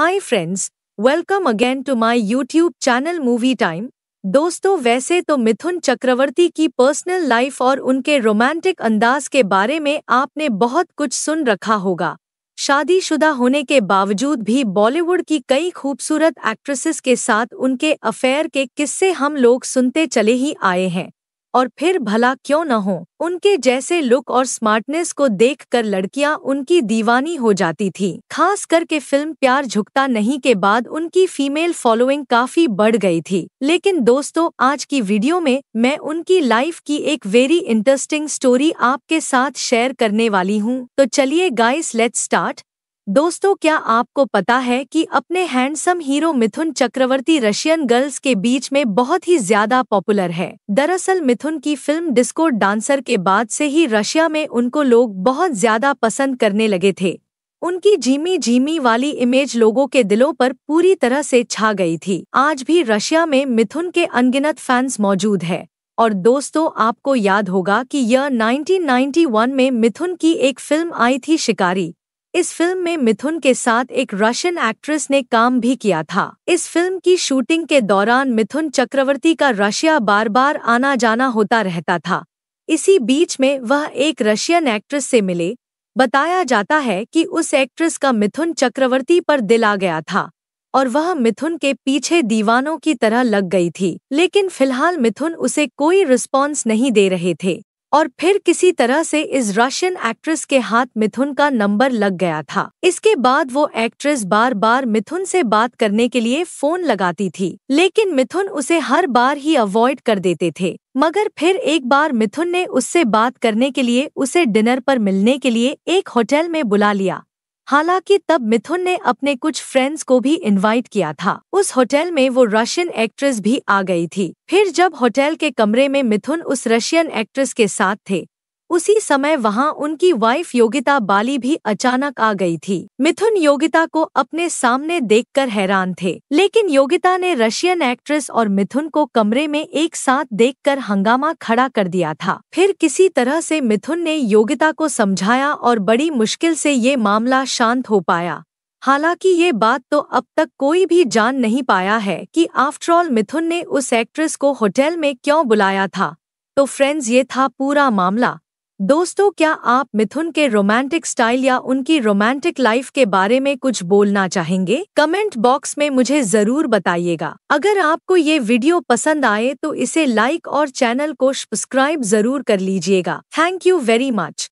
hi friends welcome again to my YouTube channel movie time दोस्तों वैसे तो मिथुन चक्रवर्ती की पर्सनल लाइफ और उनके रोमांटिक अंदाज के बारे में आपने बहुत कुछ सुन रखा होगा शादीशुदा होने के बावजूद भी बॉलीवुड की कई खूबसूरत एक्ट्रेसेस के साथ उनके अफेयर के किस्से हम लोग सुनते चले ही आए हैं और फिर भला क्यों न हो उनके जैसे लुक और स्मार्टनेस को देखकर लड़कियां उनकी दीवानी हो जाती थी खास करके फिल्म प्यार झुकता नहीं के बाद उनकी फीमेल फॉलोइंग काफी बढ़ गई थी लेकिन दोस्तों आज की वीडियो में मैं उनकी लाइफ की एक वेरी इंटरेस्टिंग स्टोरी आपके साथ शेयर करने वाली हूँ तो चलिए गाइस लेट स्टार्ट दोस्तों क्या आपको पता है कि अपने handsome hero Mithun Chakraborty Russian girls के बीच में बहुत ही ज्यादा पॉपुलर है दरअसल मिथुन की फिल्म डिस्को डांसर के बाद से ही रशिया में उनको लोग बहुत ज्यादा पसंद करने लगे थे उनकी झीमी झीमी वाली इमेज लोगों के दिलों पर पूरी तरह से छा गई थी आज भी रशिया में मिथुन के अनगिनत फैंस मौजूद है और दोस्तों आपको याद होगा कि यह 1991 में मिथुन की एक फिल्म आई थी शिकारी इस फिल्म में मिथुन के साथ एक रशियन एक्ट्रेस ने काम भी किया था इस फिल्म की शूटिंग के दौरान मिथुन चक्रवर्ती का रशिया बार बार आना जाना होता रहता था इसी बीच में वह एक रशियन एक्ट्रेस से मिले बताया जाता है कि उस एक्ट्रेस का मिथुन चक्रवर्ती पर दिल आ गया था और वह मिथुन के पीछे दीवानों की तरह लग गई थी लेकिन फिलहाल मिथुन उसे कोई रिस्पॉन्स नहीं दे रहे थे और फिर किसी तरह से इस रशियन एक्ट्रेस के हाथ मिथुन का नंबर लग गया था इसके बाद वो एक्ट्रेस बार बार मिथुन से बात करने के लिए फोन लगाती थी लेकिन मिथुन उसे हर बार ही अवॉइड कर देते थे मगर फिर एक बार मिथुन ने उससे बात करने के लिए उसे डिनर पर मिलने के लिए एक होटल में बुला लिया हालांकि तब मिथुन ने अपने कुछ फ्रेंड्स को भी इनवाइट किया था उस होटल में वो रशियन एक्ट्रेस भी आ गई थी फिर जब होटल के कमरे में मिथुन उस रशियन एक्ट्रेस के साथ थे उसी समय वहां उनकी वाइफ योगिता बाली भी अचानक आ गई थी मिथुन योगिता को अपने सामने देखकर हैरान थे लेकिन योगिता ने रशियन एक्ट्रेस और मिथुन को कमरे में एक साथ देखकर हंगामा खड़ा कर दिया था फिर किसी तरह से मिथुन ने योगिता को समझाया और बड़ी मुश्किल से ये मामला शांत हो पाया हालांकि ये बात तो अब तक कोई भी जान नहीं पाया है कि आफ्टरऑल मिथुन ने उस एक्ट्रेस को होटल में क्यों बुलाया था तो फ्रेंड्स ये था पूरा मामला दोस्तों क्या आप मिथुन के रोमांटिक स्टाइल या उनकी रोमांटिक लाइफ के बारे में कुछ बोलना चाहेंगे कमेंट बॉक्स में मुझे जरूर बताइएगा अगर आपको ये वीडियो पसंद आए तो इसे लाइक और चैनल को सब्सक्राइब जरूर कर लीजिएगा थैंक यू वेरी मच